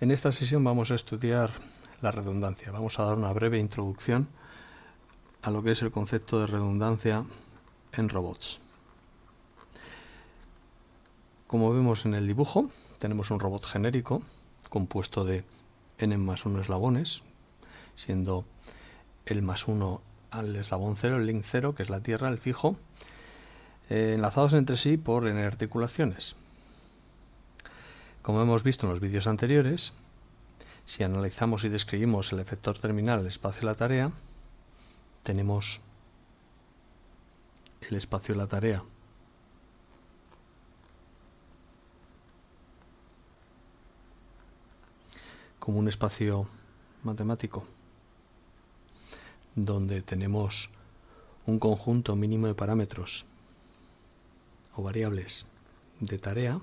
En esta sesión vamos a estudiar la redundancia. Vamos a dar una breve introducción a lo que es el concepto de redundancia en robots. Como vemos en el dibujo, tenemos un robot genérico compuesto de n más 1 eslabones, siendo el más 1 al eslabón 0, el link 0, que es la tierra, el fijo, eh, enlazados entre sí por n articulaciones. Como hemos visto en los vídeos anteriores, si analizamos y describimos el efector terminal, el espacio de la tarea, tenemos el espacio de la tarea como un espacio matemático donde tenemos un conjunto mínimo de parámetros o variables de tarea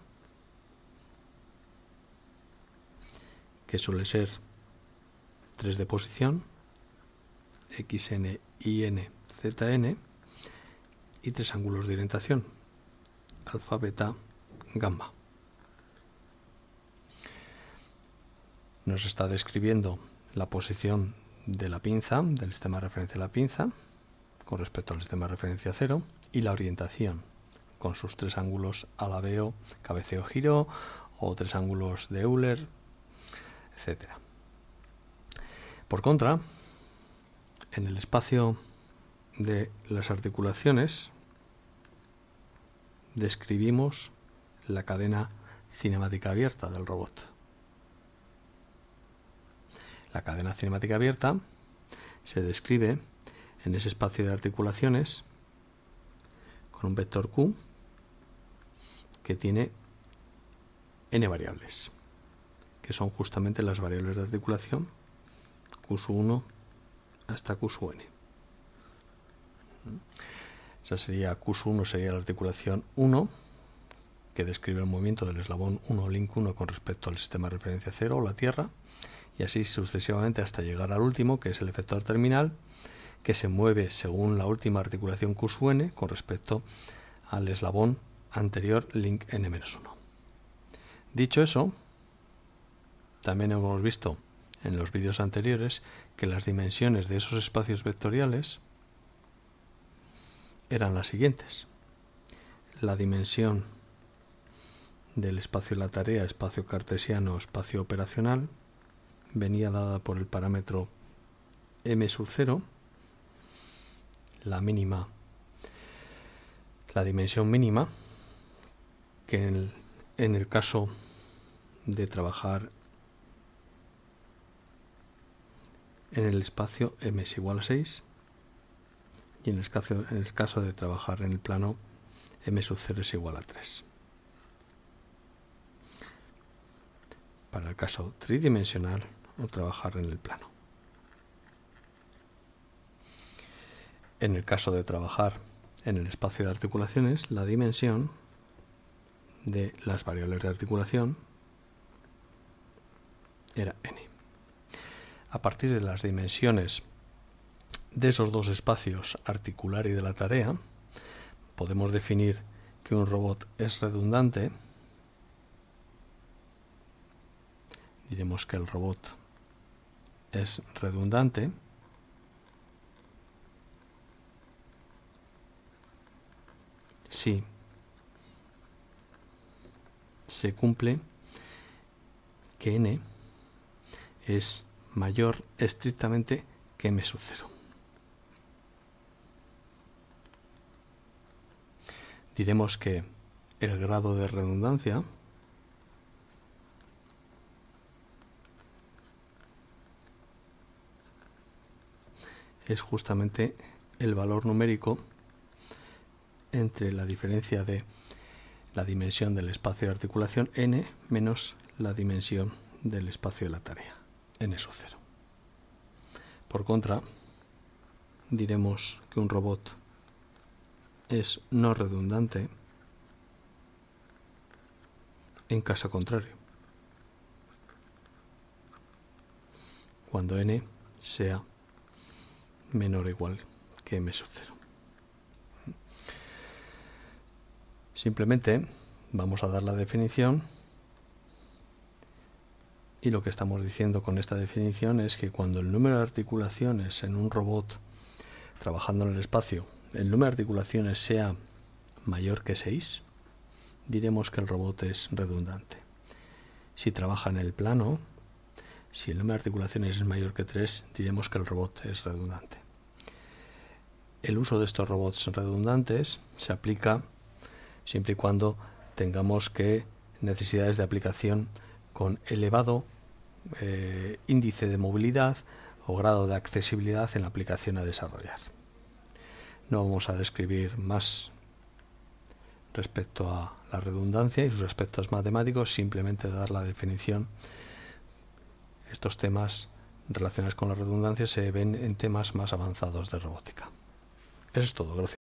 que suele ser 3 de posición, xn, Z, zn, y tres ángulos de orientación, alfa, beta, gamma. Nos está describiendo la posición de la pinza, del sistema de referencia de la pinza, con respecto al sistema de referencia cero, y la orientación, con sus tres ángulos alabeo, cabeceo, giro, o tres ángulos de Euler, etc. Por contra, en el espacio de las articulaciones describimos la cadena cinemática abierta del robot. La cadena cinemática abierta se describe en ese espacio de articulaciones con un vector Q que tiene n variables que son justamente las variables de articulación Q1 hasta Qn. Esa sería Q1 sería la articulación 1 que describe el movimiento del eslabón 1 link 1 con respecto al sistema de referencia 0 o la Tierra y así sucesivamente hasta llegar al último que es el efector terminal que se mueve según la última articulación Qn con respecto al eslabón anterior link n-1. Dicho eso, también hemos visto en los vídeos anteriores que las dimensiones de esos espacios vectoriales eran las siguientes. La dimensión del espacio de la tarea, espacio cartesiano, espacio operacional, venía dada por el parámetro m sub 0, la mínima, la dimensión mínima, que en el caso de trabajar en el espacio m es igual a 6 y en el, caso, de trabajar en el plano m sub 0 es igual a 3. Para el caso tridimensional o trabajar en el plano. En el caso de trabajar en el espacio de articulaciones, la dimensión de las variables de articulación era n a partir de las dimensiones de esos dos espacios articular y de la tarea, podemos definir que un robot es redundante. Diremos que el robot es redundante. Si se cumple que n es mayor estrictamente que m sub 0. Diremos que el grado de redundancia es justamente el valor numérico entre la diferencia de la dimensión del espacio de articulación n menos la dimensión del espacio de la tarea n sub 0. Por contra, diremos que un robot es no redundante en caso contrario. Cuando n sea menor o igual que m sub 0. Simplemente vamos a dar la definición y lo que estamos diciendo con esta definición es que cuando el número de articulaciones en un robot trabajando en el espacio, el número de articulaciones sea mayor que 6, diremos que el robot es redundante. Si trabaja en el plano, si el número de articulaciones es mayor que 3, diremos que el robot es redundante. El uso de estos robots redundantes se aplica siempre y cuando tengamos que necesidades de aplicación con elevado eh, índice de movilidad o grado de accesibilidad en la aplicación a desarrollar. No vamos a describir más respecto a la redundancia y sus aspectos matemáticos, simplemente dar la definición. Estos temas relacionados con la redundancia se ven en temas más avanzados de robótica. Eso es todo, gracias.